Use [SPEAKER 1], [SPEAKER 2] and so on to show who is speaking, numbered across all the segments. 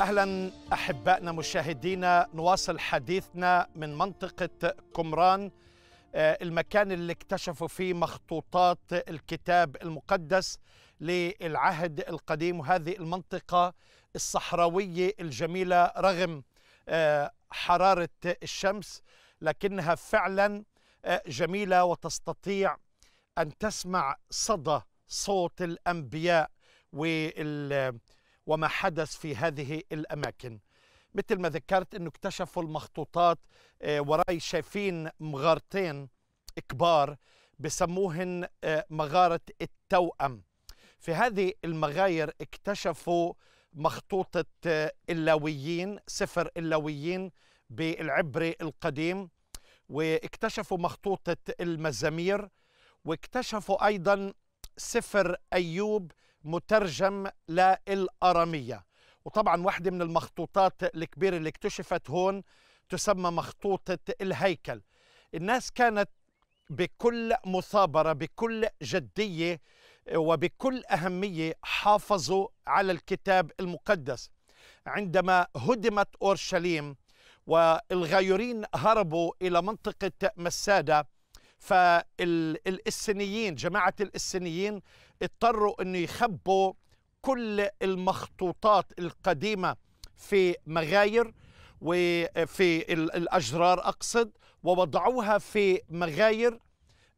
[SPEAKER 1] اهلا احبائنا مشاهدينا نواصل حديثنا من منطقه قمران آه، المكان اللي اكتشفوا فيه مخطوطات الكتاب المقدس للعهد القديم وهذه المنطقه الصحراويه الجميله رغم آه، حراره الشمس لكنها فعلا آه، جميله وتستطيع ان تسمع صدى صوت الانبياء وال وما حدث في هذه الأماكن مثل ما ذكرت أنه اكتشفوا المخطوطات آه، وراي شايفين مغارتين كبار بسموهن آه، مغارة التوأم في هذه المغاير اكتشفوا مخطوطة اللاويين آه، سفر اللاويين بالعبري القديم واكتشفوا مخطوطة المزامير واكتشفوا أيضا سفر أيوب مترجم للأرامية وطبعا واحدة من المخطوطات الكبيرة اللي اكتشفت هون تسمى مخطوطة الهيكل الناس كانت بكل مثابرة بكل جدية آه، وبكل أهمية حافظوا على الكتاب المقدس عندما هدمت أورشليم والغيورين هربوا إلى منطقة مسادة فالإسنيين جماعة الإسنيين اضطروا انه يخبوا كل المخطوطات القديمه في مغاير وفي الاجرار اقصد ووضعوها في مغاير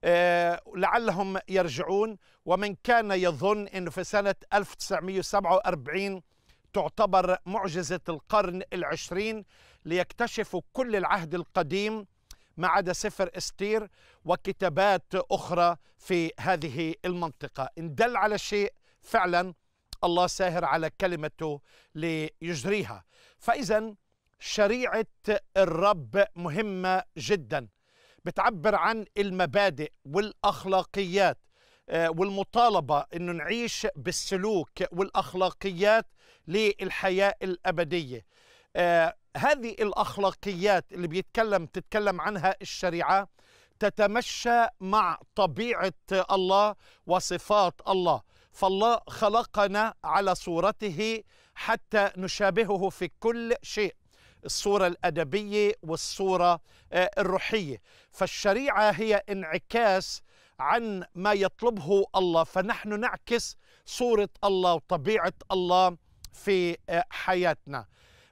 [SPEAKER 1] آه، لعلهم يرجعون ومن كان يظن انه في سنه 1947 تعتبر معجزه القرن العشرين ليكتشفوا كل العهد القديم ما عدا سفر استير وكتابات أخرى في هذه المنطقة إن دل على شيء فعلا الله ساهر على كلمته ليجريها فإذا شريعة الرب مهمة جدا بتعبر عن المبادئ والأخلاقيات آه، والمطالبة أن نعيش بالسلوك والأخلاقيات للحياة الأبدية آه، هذه الأخلاقيات اللي بيتكلم تتكلم عنها الشريعة تتمشى مع طبيعة الله وصفات الله فالله خلقنا على صورته حتى نشابهه في كل شيء الصورة الأدبية والصورة آه، الروحية فالشريعة هي انعكاس عن ما يطلبه الله فنحن نعكس صورة الله وطبيعة الله في آه، حياتنا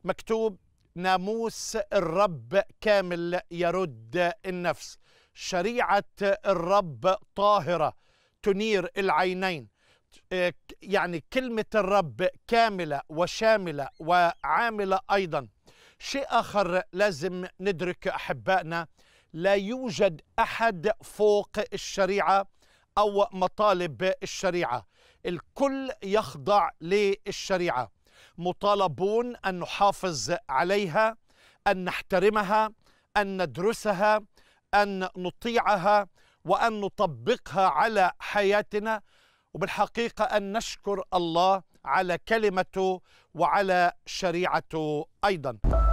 [SPEAKER 1] مكتوب ناموس الرب كامل يرد النفس شريعة الرب طاهرة تنير العينين إيه، يعني كلمة الرب كاملة وشاملة وعاملة أيضا شيء آخر لازم ندرك أحبائنا لا يوجد أحد فوق الشريعة أو مطالب الشريعة الكل يخضع للشريعة مطالبون ان نحافظ عليها ان نحترمها ان ندرسها ان نطيعها وان نطبقها على حياتنا وبالحقيقه ان نشكر الله على كلمته وعلى شريعته ايضا